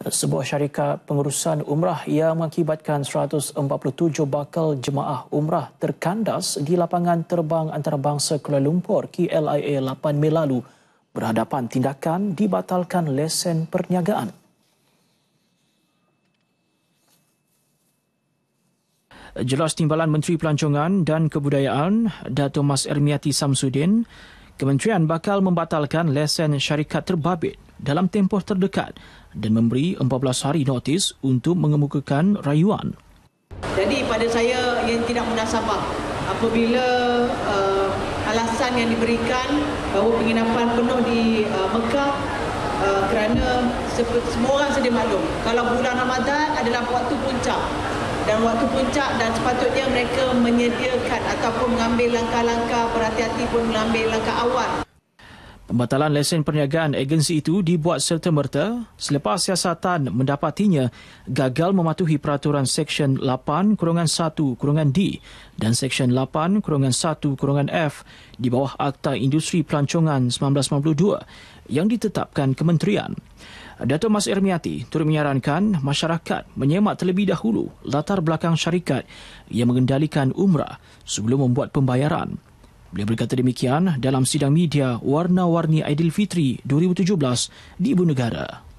Eh, sebuah syarikat pengurusan umrah yang mengakibatkan 147 bakal jemaah umrah terkandas di lapangan terbang antarabangsa Kuala Lumpur KLIA 8 Mei lalu berhadapan tindakan dibatalkan lesen perniagaan. Jelas Timbalan Menteri Pelancongan dan Kebudayaan Dato' Mas Ermiati Samsudin, Kementerian bakal membatalkan lesen syarikat terbabit dalam tempoh terdekat dan memberi 14 hari notis untuk mengemukakan rayuan. Jadi pada saya yang tidak munasabah apabila uh, alasan yang diberikan bahawa penginapan penuh di uh, Mekah uh, kerana se- semua orang sedia maklum kalau bulan Ramadan adalah waktu puncak dan waktu puncak dan sepatutnya mereka menyediakan ataupun mengambil langkah-langkah berhati-hati pun mengambil langkah awal. Pembatalan lesen perniagaan agensi itu dibuat serta-merta selepas siasatan mendapatinya gagal mematuhi peraturan Seksyen 8-1-D kurungan kurungan dan Seksyen 8-1-F kurungan kurungan di bawah Akta Industri Pelancongan 1992 yang ditetapkan kementerian. Datuk Mas Irmiati turut menyarankan masyarakat menyemak terlebih dahulu latar belakang syarikat yang mengendalikan umrah sebelum membuat pembayaran. Beliau berkata demikian dalam sidang media Warna-Warni Aidilfitri 2017 di Ibu Negara.